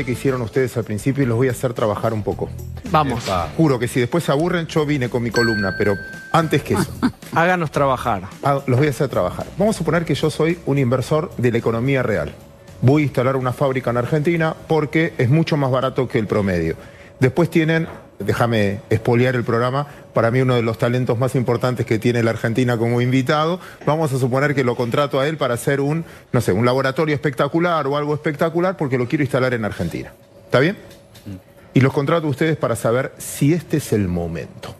Este que hicieron ustedes al principio y los voy a hacer trabajar un poco. Vamos. Juro que si después se aburren, yo vine con mi columna, pero antes que eso. Háganos trabajar. Ah, los voy a hacer trabajar. Vamos a suponer que yo soy un inversor de la economía real. Voy a instalar una fábrica en Argentina porque es mucho más barato que el promedio. Después tienen déjame expoliar el programa, para mí uno de los talentos más importantes que tiene la Argentina como invitado. Vamos a suponer que lo contrato a él para hacer un, no sé, un laboratorio espectacular o algo espectacular porque lo quiero instalar en Argentina. ¿Está bien? Mm. Y los contrato a ustedes para saber si este es el momento.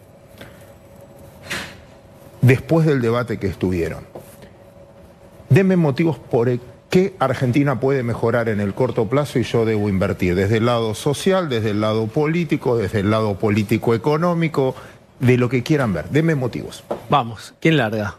Después del debate que estuvieron, denme motivos por, ¿Qué Argentina puede mejorar en el corto plazo y yo debo invertir? Desde el lado social, desde el lado político, desde el lado político-económico, de lo que quieran ver. Deme motivos. Vamos, ¿quién larga?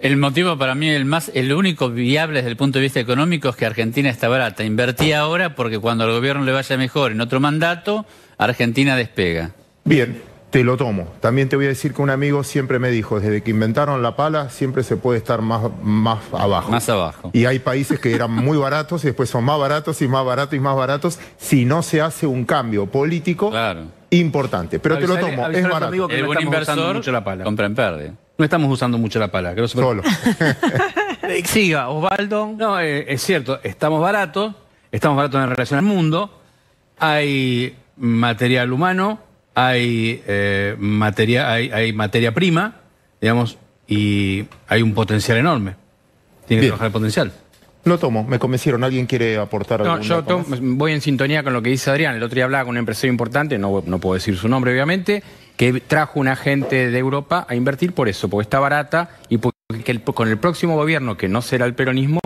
El motivo para mí, el más, el único viable desde el punto de vista económico es que Argentina está barata. Invertí ahora porque cuando al gobierno le vaya mejor en otro mandato, Argentina despega. Bien, te lo tomo. También te voy a decir que un amigo siempre me dijo, desde que inventaron la pala, siempre se puede estar más, más abajo. Más abajo. Y hay países que eran muy baratos y después son más baratos y más baratos y más baratos si no se hace un cambio político importante. Pero te lo tomo, es barato. Que El inversor mucho la pala. compra en verde. No estamos usando mucho la pala. Creo Solo. Eh, siga, Osvaldo. No, eh, es cierto, estamos baratos, estamos baratos en relación al mundo, hay material humano, hay, eh, materia, hay, materia prima, digamos, y hay un potencial enorme. Tiene que trabajar el potencial. Lo tomo, me convencieron. ¿Alguien quiere aportar algo? No, yo voy en sintonía con lo que dice Adrián. El otro día hablaba con un empresario importante, no, puedo decir su nombre obviamente, que trajo un agente de Europa a invertir por eso, porque está barata y porque con el próximo gobierno, que no será el peronismo,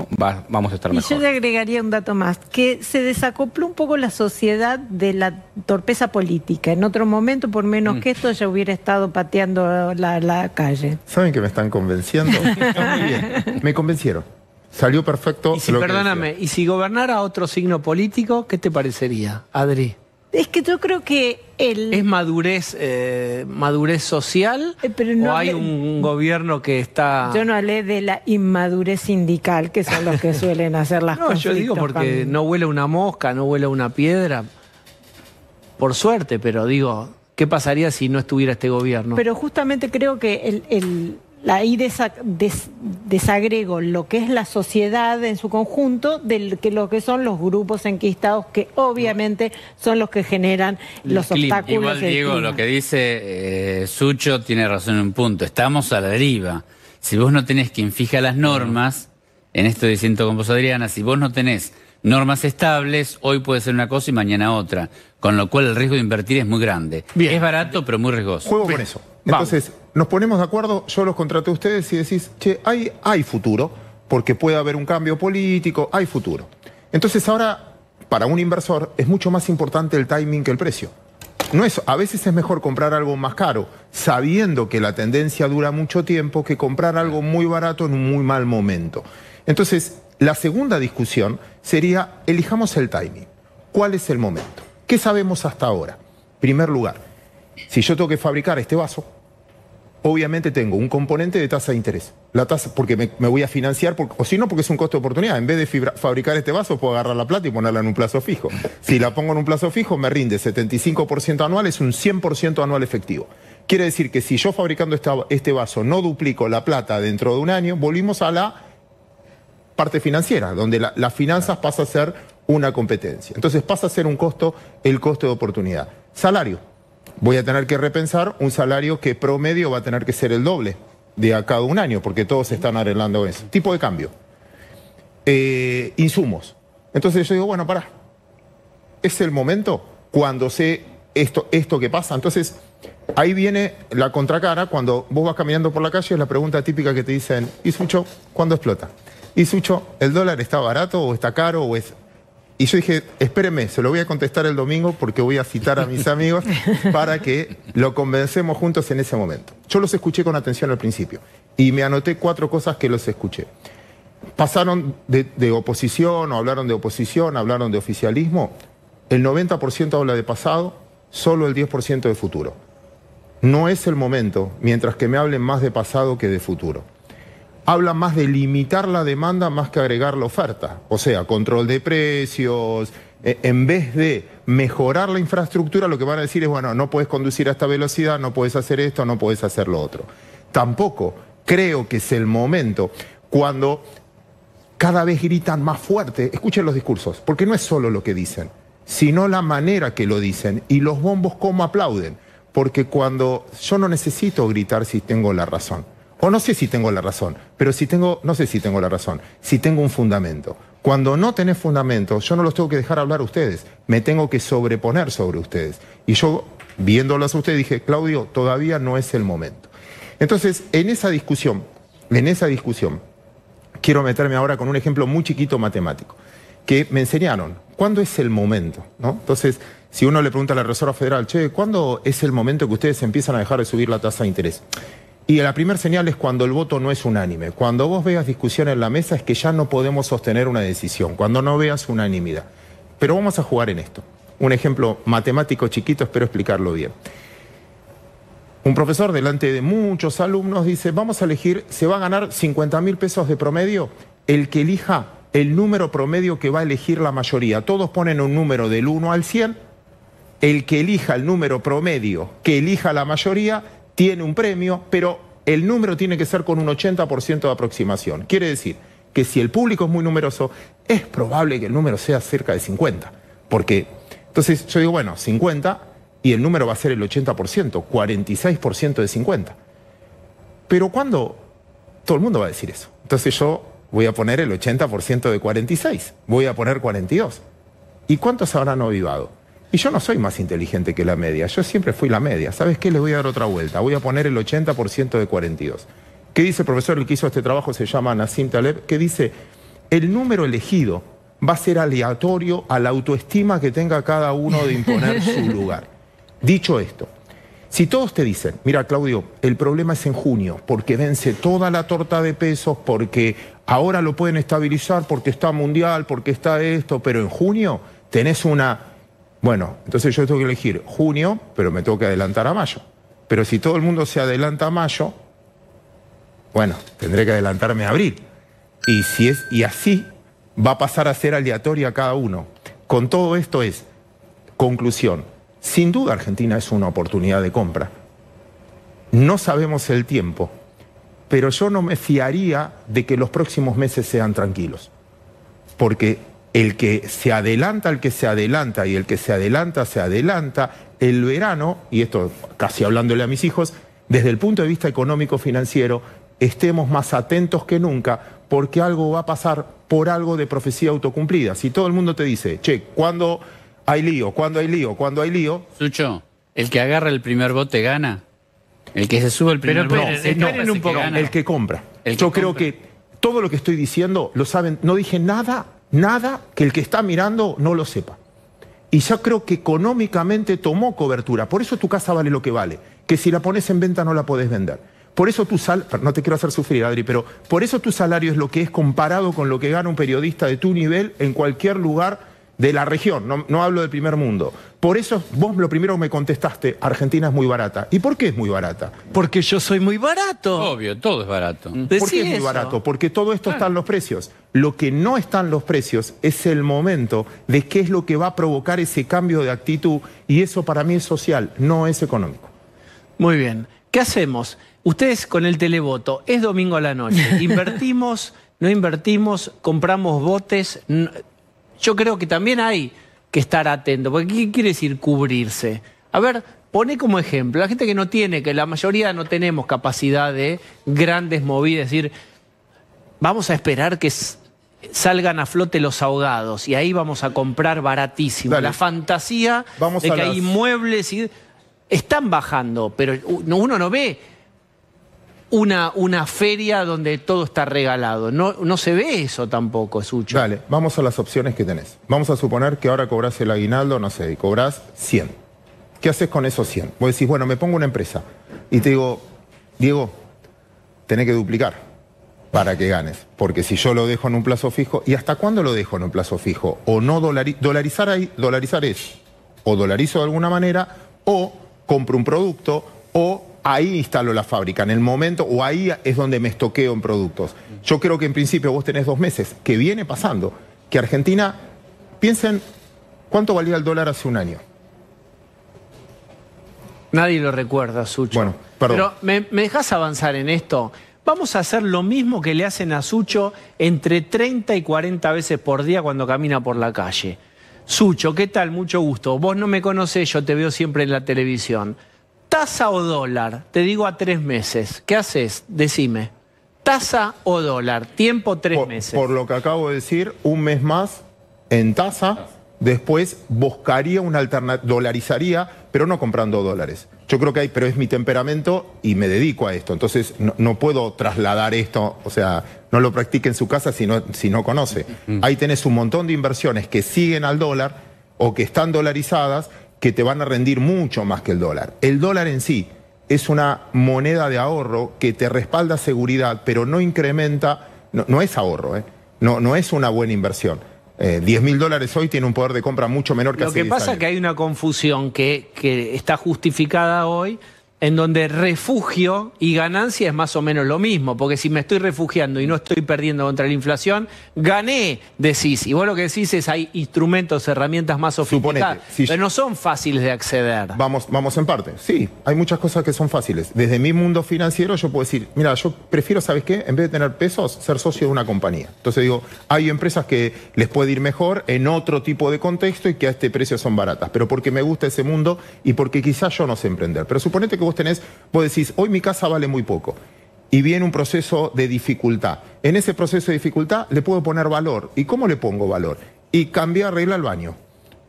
vamos a estar mejor. Y yo le agregaría un dato más, que se desacopló un poco la sociedad de la torpeza política. En otro momento, por menos mm. que esto, ya hubiera estado pateando la, calle. ¿Saben que me están convenciendo? muy bien, me convencieron. Salió perfecto. Y perdóname, ¿y si gobernara otro signo político, qué te parecería, Adri? Es que yo creo que el... ¿Es madurez, eh, madurez social eh, pero no hay un gobierno que está...? Yo no hablé de la inmadurez sindical, que son los que suelen hacer las cosas. No, yo digo porque no huele una mosca, no huele una piedra, por suerte, pero digo, ¿qué pasaría si no estuviera este gobierno? Pero justamente creo que el ahí desagrego lo que es la sociedad en su conjunto de lo que son los grupos enquistados que obviamente son los que generan los obstáculos. Igual Diego, lo que dice eh, Sucho tiene razón en un punto, estamos a la deriva. Si vos no tenés quien fija las normas, en esto diciendo con vos Adriana, si vos no tenés normas estables, hoy puede ser una cosa y mañana otra, con lo cual el riesgo de invertir es muy grande. Es barato pero muy riesgoso. Juego con eso. Entonces, nos ponemos de acuerdo, yo los contraté a ustedes y decís, che, hay, hay futuro, porque puede haber un cambio político, hay futuro. Entonces ahora, para un inversor, es mucho más importante el timing que el precio. No es, a veces es mejor comprar algo más caro, sabiendo que la tendencia dura mucho tiempo, que comprar algo muy barato en un muy mal momento. Entonces, la segunda discusión sería, elijamos el timing. ¿Cuál es el momento? ¿Qué sabemos hasta ahora? Primer lugar, si yo tengo que fabricar este vaso, obviamente tengo un componente de tasa de interés. La tasa, porque me, voy a financiar, o si no, porque es un costo de oportunidad. En vez de fabricar este vaso, puedo agarrar la plata y ponerla en un plazo fijo. Si la pongo en un plazo fijo, me rinde 75% anual, es un 100% anual efectivo. Quiere decir que si yo fabricando este vaso no duplico la plata dentro de un año, volvimos a la parte financiera, donde las finanzas pasa a ser una competencia. Entonces pasa a ser un costo, el costo de oportunidad. Salario voy a tener que repensar un salario que promedio va a tener que ser el doble de a cada un año, porque todos están arreglando eso. Tipo de cambio. Eh, insumos. Entonces yo digo, bueno, pará, es el momento cuando sé esto, esto que pasa. Entonces, ahí viene la contracara, cuando vos vas caminando por la calle, es la pregunta típica que te dicen, ¿y Sucho, cuándo explota? ¿Y Sucho, el dólar está barato o está caro o es y yo dije, espérenme, se lo voy a contestar el domingo porque voy a citar a mis amigos para que lo convencemos juntos en ese momento. Yo los escuché con atención al principio y me anoté cuatro cosas que los escuché. Pasaron de, de oposición, o hablaron de oposición, hablaron de oficialismo. El 90% habla de pasado, solo el 10% de futuro. No es el momento, mientras que me hablen más de pasado que de futuro habla más de limitar la demanda más que agregar la oferta. O sea, control de precios, eh, en vez de mejorar la infraestructura, lo que van a decir es, bueno, no puedes conducir a esta velocidad, no puedes hacer esto, no puedes hacer lo otro. Tampoco creo que es el momento cuando cada vez gritan más fuerte, escuchen los discursos, porque no es solo lo que dicen, sino la manera que lo dicen y los bombos cómo aplauden, porque cuando yo no necesito gritar si tengo la razón o no sé si tengo la razón, pero si tengo, no sé si tengo la razón, si tengo un fundamento. Cuando no tenés fundamento, yo no los tengo que dejar hablar a ustedes, me tengo que sobreponer sobre ustedes. Y yo, viéndolos a ustedes, dije, Claudio, todavía no es el momento. Entonces, en esa discusión, en esa discusión, quiero meterme ahora con un ejemplo muy chiquito matemático, que me enseñaron, ¿cuándo es el momento? Entonces, si uno le pregunta a la Reserva Federal, che, ¿cuándo es el momento que ustedes empiezan a dejar de subir la tasa de interés? Y la primera señal es cuando el voto no es unánime. Cuando vos veas discusión en la mesa es que ya no podemos sostener una decisión, cuando no veas unanimidad. Pero vamos a jugar en esto. Un ejemplo matemático chiquito, espero explicarlo bien. Un profesor delante de muchos alumnos dice, vamos a elegir, se va a ganar 50 mil pesos de promedio el que elija el número promedio que va a elegir la mayoría. Todos ponen un número del 1 al 100. El que elija el número promedio que elija la mayoría tiene un premio, pero el número tiene que ser con un 80% de aproximación. Quiere decir que si el público es muy numeroso, es probable que el número sea cerca de 50. Porque, entonces yo digo, bueno, 50 y el número va a ser el 80%, 46% de 50. Pero cuando todo el mundo va a decir eso. Entonces yo voy a poner el 80% de 46, voy a poner 42. ¿Y cuántos habrán avivado? Y yo no soy más inteligente que la media, yo siempre fui la media. ¿Sabes qué? Les voy a dar otra vuelta, voy a poner el 80% de 42. ¿Qué dice el profesor? El que hizo este trabajo se llama Nassim Taleb, que dice, el número elegido va a ser aleatorio a la autoestima que tenga cada uno de imponer su lugar. Dicho esto, si todos te dicen, mira Claudio, el problema es en junio, porque vence toda la torta de pesos, porque ahora lo pueden estabilizar, porque está mundial, porque está esto, pero en junio tenés una bueno, entonces yo tengo que elegir junio, pero me tengo que adelantar a mayo. Pero si todo el mundo se adelanta a mayo, bueno, tendré que adelantarme a abril. Y, si es, y así va a pasar a ser aleatoria cada uno. Con todo esto es, conclusión, sin duda Argentina es una oportunidad de compra. No sabemos el tiempo, pero yo no me fiaría de que los próximos meses sean tranquilos, porque el que se adelanta, el que se adelanta y el que se adelanta, se adelanta, el verano, y esto casi hablándole a mis hijos, desde el punto de vista económico-financiero, estemos más atentos que nunca porque algo va a pasar por algo de profecía autocumplida. Si todo el mundo te dice, che, cuando hay lío? cuando hay lío? cuando hay lío? Sucho, el que agarra el primer bote gana. El que se sube el primer bote. no, el que compra. Yo creo que todo lo que estoy diciendo lo saben. No dije nada Nada que el que está mirando no lo sepa. Y yo creo que económicamente tomó cobertura. Por eso tu casa vale lo que vale. Que si la pones en venta no la podés vender. Por eso tu sal, no te quiero hacer sufrir, Adri, pero por eso tu salario es lo que es comparado con lo que gana un periodista de tu nivel en cualquier lugar de la región, no, hablo del primer mundo. Por eso vos lo primero me contestaste, Argentina es muy barata. ¿Y por qué es muy barata? Porque yo soy muy barato. Obvio, todo es barato. Mm. ¿Por qué es muy barato? Porque todo esto está en los precios. Lo que no está en los precios es el momento de qué es lo que va a provocar ese cambio de actitud y eso para mí es social, no es económico. Muy bien. ¿Qué hacemos? Ustedes con el televoto, es domingo a la noche, invertimos... no invertimos, compramos botes, yo creo que también hay que estar atento, porque ¿qué quiere decir cubrirse? A ver, pone como ejemplo, la gente que no tiene, que la mayoría no tenemos capacidad de grandes movidas, es decir, vamos a esperar que salgan a flote los ahogados y ahí vamos a comprar baratísimo. La fantasía de que hay muebles y... Están bajando, pero uno no ve una, feria donde todo está regalado. No, no se ve eso tampoco, Sucho. Dale, vamos a las opciones que tenés. Vamos a suponer que ahora cobras el aguinaldo, no sé, y cobras 100. ¿Qué haces con esos 100? Vos decís, bueno, me pongo una empresa. Y te digo, Diego, tenés que duplicar para que ganes. Porque si yo lo dejo en un plazo fijo, ¿y hasta cuándo lo dejo en un plazo fijo? O no dolarizar, ahí, dolarizar es, o dolarizo de alguna manera, o compro un producto, o ahí instalo la fábrica, en el momento, o ahí es donde me estoqueo en productos. Yo creo que en principio vos tenés dos meses, que viene pasando, que Argentina, piensen, ¿cuánto valía el dólar hace un año? Nadie lo recuerda, Sucho. Bueno, perdón. Pero me, me dejas avanzar en esto. Vamos a hacer lo mismo que le hacen a Sucho entre 30 y 40 veces por día cuando camina por la calle. Sucho, ¿qué tal? Mucho gusto. Vos no me conocés, yo te veo siempre en la televisión tasa o dólar, te digo a tres meses, ¿qué haces? Decime. Tasa o dólar, tiempo tres meses. Por lo que acabo de decir, un mes más en tasa, después buscaría una alternativa, dolarizaría, pero no comprando dólares. Yo creo que hay, pero es mi temperamento y me dedico a esto. Entonces no, puedo trasladar esto, o sea, no lo practique en su casa si si no conoce. Ahí tenés un montón de inversiones que siguen al dólar o que están dolarizadas que te van a rendir mucho más que el dólar. El dólar en sí es una moneda de ahorro que te respalda seguridad, pero no incrementa, no, es ahorro, ¿eh? no, no es una buena inversión. Eh, diez mil dólares hoy tiene un poder de compra mucho menor que Lo que pasa es que hay una confusión que está justificada hoy en donde refugio y ganancia es más o menos lo mismo, porque si me estoy refugiando y no estoy perdiendo contra la inflación, gané, decís. Y vos lo que decís es hay instrumentos, herramientas más sofisticadas, pero no son fáciles de acceder. Vamos, vamos en parte, sí, hay muchas cosas que son fáciles. Desde mi mundo financiero yo puedo decir, mira, yo prefiero, ¿sabes qué? En vez de tener pesos, ser socio de una compañía. Entonces digo, hay empresas que les puede ir mejor en otro tipo de contexto y que a este precio son baratas, pero porque me gusta ese mundo y porque quizás yo no sé emprender. Pero suponete que vos tenés, vos decís, hoy mi casa vale muy poco. Y viene un proceso de dificultad. En ese proceso de dificultad le puedo poner valor. ¿Y cómo le pongo valor? Y cambié, regla el baño.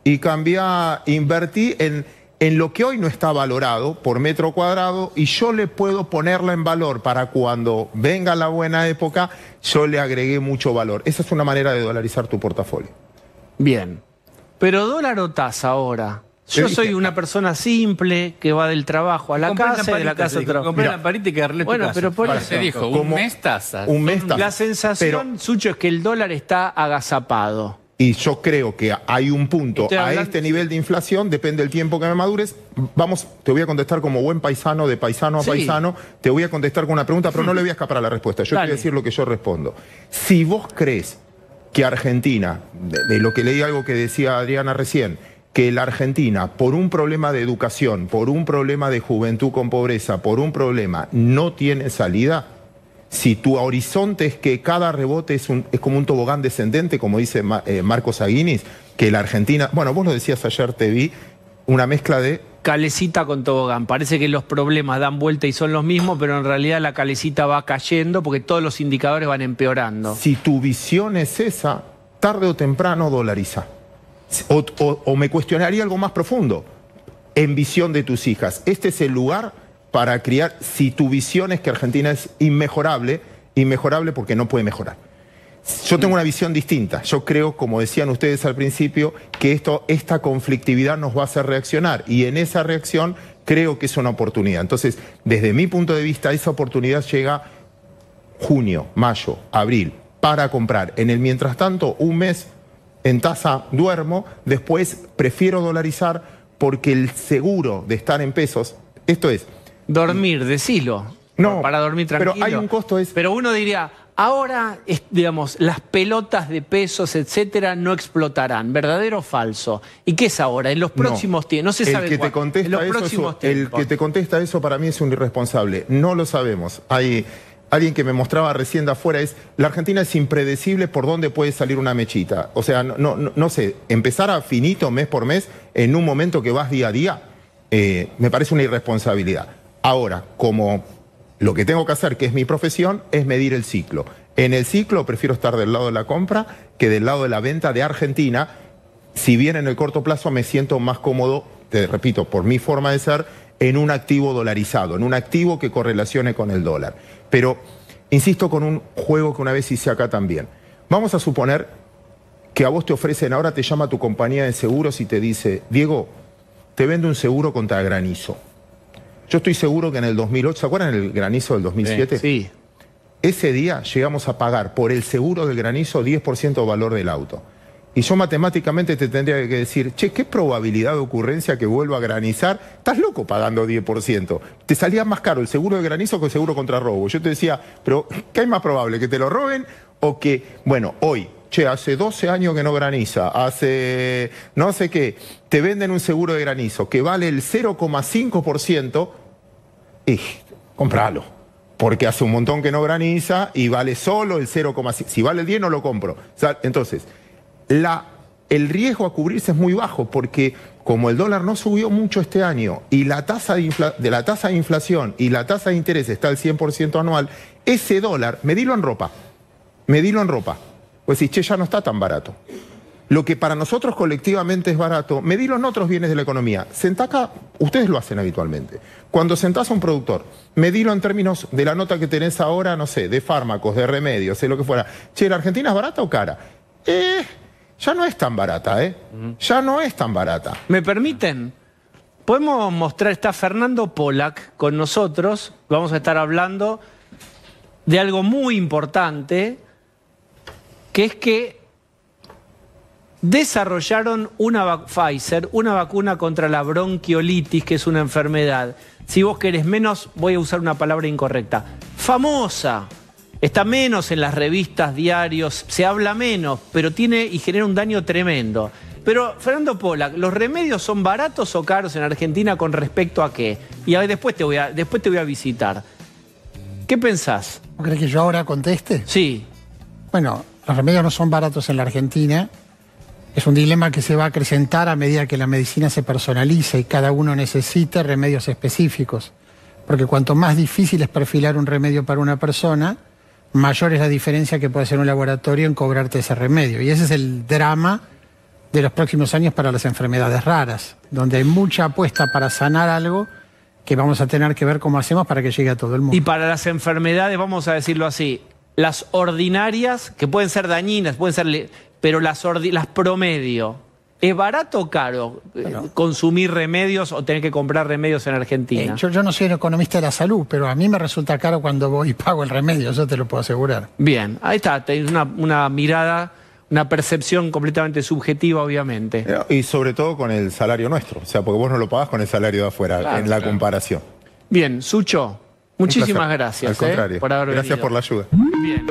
Y cambié, invertí en, en lo que hoy no está valorado por metro cuadrado y yo le puedo ponerla en valor para cuando venga la buena época, yo le agregué mucho valor. Esa es una manera de dolarizar tu portafolio. Bien. Pero dólar o tasa ahora, yo soy una persona simple que va del trabajo a la casa y de la casa al trabajo. Bueno, pero por eso- un Como- mes La sensación, Sucho, es que el dólar está agazapado. y yo creo que hay un punto a este nivel de inflación, depende del tiempo que me madures. Vamos, te voy a contestar como buen paisano, de paisano a paisano, te voy a contestar con una pregunta, pero no le voy a escapar a la respuesta. Yo te voy a decir lo que yo respondo. Si vos crees que Argentina, de lo que leí algo que decía Adriana recién, que la Argentina, por un problema de educación, por un problema de juventud con pobreza, por un problema, no tiene salida, si tu horizonte es que cada rebote es, un, es como un tobogán descendente, como dice eh, Marcos Aguinis, que la Argentina, bueno, vos lo decías ayer, te vi, una mezcla de... Calecita con tobogán. Parece que los problemas dan vuelta y son los mismos, pero en realidad la calecita va cayendo porque todos los indicadores van empeorando. Si tu visión es esa, tarde o temprano dolariza. O, me cuestionaría algo más profundo. En visión de tus hijas, este es el lugar para criar, si tu visión es que Argentina es inmejorable, inmejorable porque no puede mejorar. Yo tengo una visión distinta. Yo creo, como decían ustedes al principio, que esto, esta conflictividad nos va a hacer reaccionar. Y en esa reacción creo que es una oportunidad. Entonces, desde mi punto de vista, esa oportunidad llega junio, mayo, abril, para comprar. En el mientras tanto, un mes en tasa duermo, después prefiero dolarizar porque el seguro de estar en pesos, esto es... Dormir, decilo. No, para dormir tranquilo. Pero hay un costo Pero uno diría, Ahora, digamos, las pelotas de pesos, etcétera, no explotarán. ¿Verdadero o falso? ¿Y qué es ahora? En los próximos tiempos. No se sabe que El que te contesta eso para mí es un irresponsable. No lo sabemos. Hay alguien que me mostraba recién de afuera es, la Argentina es impredecible por dónde puede salir una mechita. O sea, no, no, sé, empezar a finito mes por mes en un momento que vas día a día, eh, me parece una irresponsabilidad. Ahora, como lo que tengo que hacer, que es mi profesión, es medir el ciclo. En el ciclo prefiero estar del lado de la compra que del lado de la venta de Argentina, si bien en el corto plazo me siento más cómodo, te repito, por mi forma de ser en un activo dolarizado, en un activo que correlacione con el dólar. Pero, insisto, con un juego que una vez hice acá también. Vamos a suponer que a vos te ofrecen, ahora te llama tu compañía de seguros y te dice, Diego, te vendo un seguro contra granizo. Yo estoy seguro que en el 2008, ¿se acuerdan el granizo del 2007? sí. Ese día llegamos a pagar por el seguro del granizo 10% valor del auto. Y yo matemáticamente te tendría que decir, che, ¿qué probabilidad de ocurrencia que vuelva a granizar? Estás loco pagando 10%. Te salía más caro el seguro de granizo que el seguro contra robo. Yo te decía, pero ¿qué hay más probable? ¿Que te lo roben o que, bueno, hoy, che, hace 12 años que no graniza, hace no sé qué, te venden un seguro de granizo que vale el 0,5%, y compralo. Porque hace un montón que no graniza y vale solo el 0,5%. Si vale el 10 no lo compro. Entonces el riesgo a cubrirse es muy bajo porque como el dólar no subió mucho este año y la tasa de, la tasa de inflación y la tasa de interés está al 100% anual, ese dólar, medilo en ropa, medilo en ropa. Pues si che, ya no está tan barato. Lo que para nosotros colectivamente es barato, medilo en otros bienes de la economía. Sentá acá, ustedes lo hacen habitualmente. Cuando sentás a un productor, medilo en términos de la nota que tenés ahora, no sé, de fármacos, de remedios, de lo que fuera. Che, ¿la Argentina es barata o cara? Eh, ya no es tan barata, ¿eh? Ya no es tan barata. ¿Me permiten? Podemos mostrar, está Fernando Polak con nosotros, vamos a estar hablando de algo muy importante, que es que desarrollaron una Pfizer, una vacuna contra la bronquiolitis, que es una enfermedad. Si vos querés menos, voy a usar una palabra incorrecta. Famosa, Está menos en las revistas, diarios, se habla menos, pero tiene y genera un daño tremendo. Pero, Fernando Pola, ¿los remedios son baratos o caros en Argentina con respecto a qué? Y a ver, después te voy a, después te voy a visitar. ¿Qué pensás? ¿No crees que yo ahora conteste? Sí. Bueno, los remedios no son baratos en la Argentina. Es un dilema que se va a acrecentar a medida que la medicina se personaliza y cada uno necesita remedios específicos. Porque cuanto más difícil es perfilar un remedio para una persona, mayor es la diferencia que puede hacer un laboratorio en cobrarte ese remedio. Y ese es el drama de los próximos años para las enfermedades raras, donde hay mucha apuesta para sanar algo que vamos a tener que ver cómo hacemos para que llegue a todo el mundo. Y para las enfermedades, vamos a decirlo así, las ordinarias, que pueden ser dañinas, pueden ser, pero las, las promedio, ¿Es barato o caro eh, consumir remedios o tener que comprar remedios en Argentina? Eh, yo, no soy un economista de la salud, pero a mí me resulta caro cuando voy y pago el remedio, yo te lo puedo asegurar. Bien, ahí está, tenés una, mirada una percepción completamente subjetiva, obviamente. Eh, y sobre todo con el salario nuestro, o sea, porque vos no lo pagás con el salario de afuera, en la comparación. Bien, Sucho, muchísimas gracias Al contrario. por haber Gracias por la ayuda. Bien.